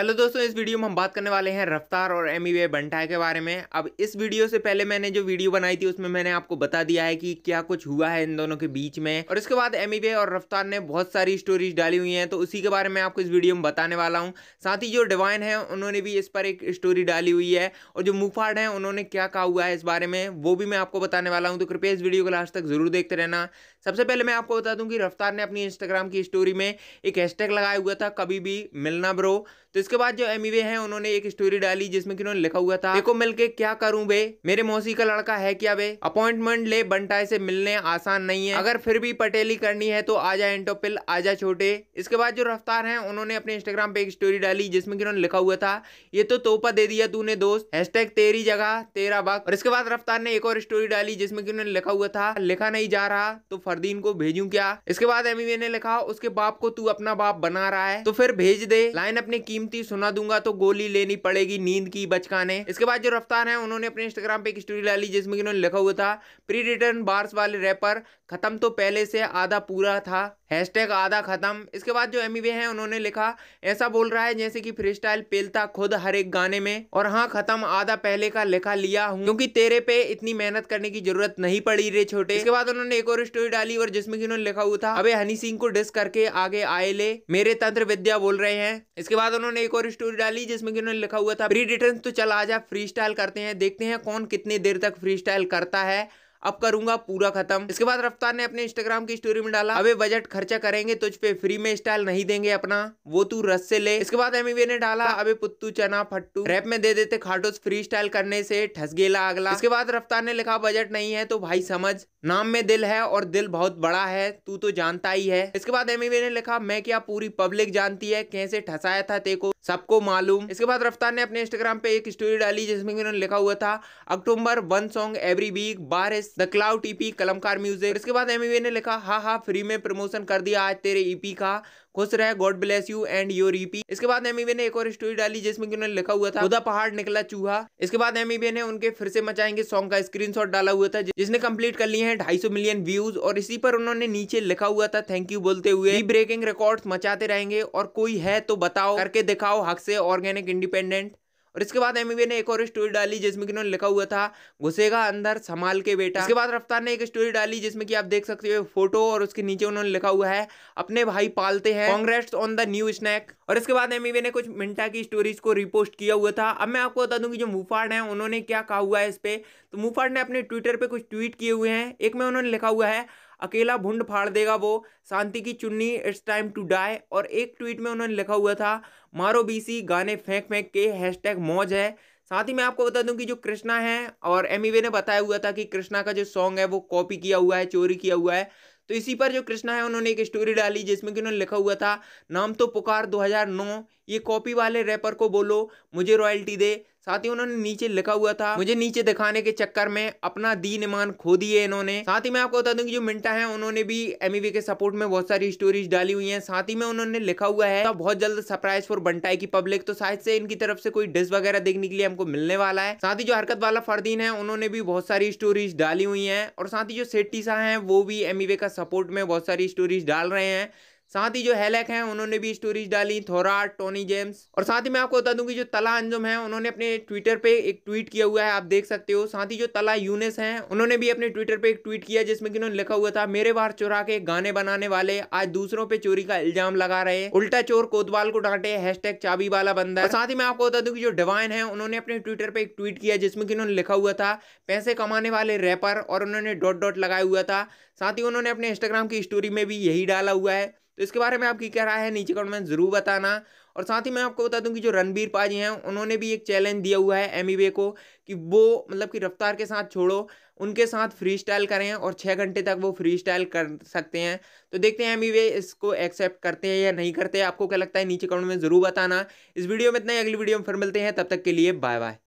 पहले दोस्तों इस वीडियो में हम बात करने वाले हैं रफ्तार और एम ई e बंटाए के बारे में अब इस वीडियो से पहले मैंने जो वीडियो बनाई थी उसमें मैंने आपको बता दिया है कि क्या कुछ हुआ है इन दोनों के बीच में और इसके बाद एम e और रफ्तार ने बहुत सारी स्टोरीज डाली हुई हैं तो उसी के बारे में आपको इस वीडियो में बताने वाला हूँ साथ ही जो डिवाइन है उन्होंने भी इस पर एक स्टोरी डाली हुई है और जो मुफाड है उन्होंने क्या कहा हुआ है इस बारे में वो भी मैं आपको बताने वाला हूँ तो कृपया इस वीडियो को लास्ट तक जरूर देखते रहना सबसे पहले मैं आपको बता दूं कि रफ्तार ने अपनी इंस्टाग्राम की स्टोरी में एक हैशटैग लगाया हुआ था कभी भी मिलना ब्रो तो इसके बाद जो एम हैं उन्होंने एक स्टोरी डाली जिसमें कि उन्होंने लिखा हुआ था देखो मिलके क्या करूं बे मेरे मौसी का लड़का है क्या बे अपॉइंटमेंट ले बंटाए से मिलने आसान नहीं है अगर फिर भी पटेली करनी है तो आजा एंटोपिल आजा छोटे इसके बाद जो रफ्तार है उन्होंने अपने इंस्टाग्राम पे एक स्टोरी डाली जिसमें कि उन्होंने लिखा हुआ था ये तो तोहफा दे दिया तूने दोस्त हैशटैग तेरी जगह तेरा वक्त और इसके बाद रफ्तार ने एक और स्टोरी डाली जिसमें कि उन्होंने लिखा हुआ था लिखा नहीं जा रहा तो फरदीन को भेजू क्या इसके बाद एमिवे ने लिखा उसके बाप को तू अपना बाप बना रहा है तो फिर भेज दे लाइन अपने कीमती सुना दूंगा तो गोली लेनी पड़ेगी नींद की बचकाने इसके बाद जो रफ्तार है उन्होंने अपने इंस्टाग्राम पे एक स्टोरी डाली जिसमें उन्होंने लिखा हुआ था प्री रिटर्न बार्स वाले रैपर खत्म तो पहले से आधा पूरा था हैशटैग आधा ख़त्म इसके बाद जो एम e है उन्होंने लिखा ऐसा बोल रहा है जैसे कि फ्री स्टाइल पेलता खुद हर एक गाने में और हाँ ख़त्म आधा पहले का लिखा लिया हूँ क्योंकि तेरे पे इतनी मेहनत करने की जरूरत नहीं पड़ी रे छोटे इसके बाद उन्होंने एक और स्टोरी डाली और जिसमें कि उन्होंने लिखा हुआ था अबे हनी सिंह को डिस करके आगे आए ले मेरे तंत्र विद्या बोल रहे हैं इसके बाद उन्होंने एक और स्टोरी डाली जिसमें कि उन्होंने लिखा हुआ था प्री रिटर्न तो चल आ जा फ्री स्टाइल करते हैं देखते हैं कौन कितनी देर तक फ्री स्टाइल करता है अब करूंगा पूरा खत्म इसके बाद रफ्तार ने अपने इंस्टाग्राम की स्टोरी में डाला अबे बजट खर्चा करेंगे तुझ पे फ्री में स्टाइल नहीं देंगे अपना वो तू रस से ले इसके बाद एमवी ने डाला अबे पुत्तू चना फट्टू रैप में दे देते खाटोस फ्री स्टाइल करने से ठस गेला अगला इसके बाद रफ्तार ने लिखा बजट नहीं है तो भाई समझ नाम में दिल है और दिल बहुत बड़ा है तू तो जानता ही है इसके बाद एमवी ने लिखा मैं क्या पूरी पब्लिक जानती है कैसे ठसाया था ते को सबको मालूम इसके बाद रफ्तार ने अपने इंस्टाग्राम पे एक स्टोरी डाली जिसमें उन्होंने लिखा हुआ था October one song every week बार the cloud EP Kalamkaar music इसके बाद एम ने लिखा हा हा फ्री में प्रमोशन कर दिया आज तेरे ईपी का खुश रहे god bless you and your EP इसके बाद एम ने एक और स्टोरी डाली जिसमें कि उन्होंने लिखा हुआ था खुदा पहाड़ निकला चूहा इसके बाद एम ने उनके फिर से मचाएंगे सॉन्ग का स्क्रीनशॉट डाला हुआ था जिसने कंप्लीट कर लिए हैं ढाई मिलियन व्यूज और इसी पर उन्होंने नीचे लिखा हुआ था थैंक यू बोलते हुए ब्रेकिंग रिकॉर्ड मचाते रहेंगे और कोई है तो बताओ करके दिखाओ हक से ऑर्गेनिक इंडिपेंडेंट और इसके बाद एमबीए ने एक और स्टोरी डाली जिसमें कि उन्होंने लिखा हुआ था घुसेगा अंदर संभाल के बेटा इसके बाद रफ्तार ने एक स्टोरी डाली जिसमें कि आप देख सकते हो फोटो और उसके नीचे उन्होंने लिखा हुआ है अपने भाई पालते हैं congress on the new snack और इसके बाद एमबीए ने कुछ मिनटा की स्टोरीज को रिपोस्ट किया हुआ था अब मैं आपको बता दूं की जो मुफाड़ है उन्होंने क्या कहा हुआ है इस पे तो मुफाड़ ने अपने ट्विटर पर कुछ ट्वीट किए हुए हैं एक में उन्होंने लिखा हुआ है अकेला भुंड फाड़ देगा वो शांति की चुन्नी इट्स टाइम टू डाई और एक ट्वीट में उन्होंने लिखा हुआ था मारो बीसी गाने फेंक फेंक के हैशटैग मौज है साथ ही मैं आपको बता दूं कि जो कृष्णा है और एम e ने बताया हुआ था कि कृष्णा का जो सॉन्ग है वो कॉपी किया हुआ है चोरी किया हुआ है तो इसी पर जो कृष्णा है उन्होंने एक स्टोरी डाली जिसमें कि उन्होंने लिखा हुआ था नाम तो पुकार 2009 ये कॉपी वाले रैपर को बोलो मुझे रॉयल्टी दे साथ ही उन्होंने नीचे लिखा हुआ था मुझे नीचे दिखाने के चक्कर में अपना दीन ईमान खो दिए इन्होंने साथ ही मैं आपको बता दूं कि जो मिंटा है उन्होंने भी एमईवी e के सपोर्ट में बहुत सारी स्टोरीज डाली हुई हैं साथ ही में उन्होंने लिखा हुआ है तो बहुत जल्द सरप्राइज फॉर बंटाई की पब्लिक तो शायद से इनकी तरफ से कोई डिस वगैरह देखने के लिए हमको मिलने वाला है साथ ही जो हरकत वाला फरदीन है उन्होंने भी बहुत सारी स्टोरीज डाली हुई है और साथ ही जो सेट्टी शाह है वो भी एमईवे e का सपोर्ट में बहुत सारी स्टोरीज डाल रहे हैं साथ ही जो हेलेक हैं उन्होंने भी स्टोरीज डाली थोराट टोनी जेम्स और साथ ही मैं आपको बता दूं कि जो तला अंजुम है उन्होंने अपने ट्विटर पे एक ट्वीट किया हुआ है आप देख सकते हो साथ ही जो तला यूनेस हैं उन्होंने भी अपने ट्विटर पे एक ट्वीट किया जिसमें कि उन्होंने लिखा हुआ था मेरे बार चुरा के गाने बनाने वाले आज दूसरों पे चोरी का इल्जाम लगा रहे उल्टा चोर कोतवाल को डांटे हैश चाबी वाला बंदा साथ ही मैं आपको बता दूं कि जो डिवाइन है उन्होंने अपने ट्विटर पे एक ट्वीट किया जिसमें कि उन्होंने लिखा हुआ था पैसे कमाने वाले रैपर और उन्होंने डॉट डॉट लगाया हुआ था साथ ही उन्होंने अपने इंस्टाग्राम की स्टोरी में भी यही डाला हुआ है तो इसके बारे में आपकी क्या राय है नीचे कमेंट में ज़रूर बताना और साथ ही मैं आपको बता दूं कि जो रणबीर पाजी हैं उन्होंने भी एक चैलेंज दिया हुआ है एम e को कि वो मतलब कि रफ्तार के साथ छोड़ो उनके साथ फ्री स्टाइल करें और छः घंटे तक वो फ्री स्टाइल कर सकते हैं तो देखते हैं एम e इसको एक्सेप्ट करते हैं या नहीं करते आपको क्या लगता है नीचे कमेंट में ज़रूर बताना इस वीडियो में इतना ही अगली वीडियो में फिर मिलते हैं तब तक के लिए बाय बाय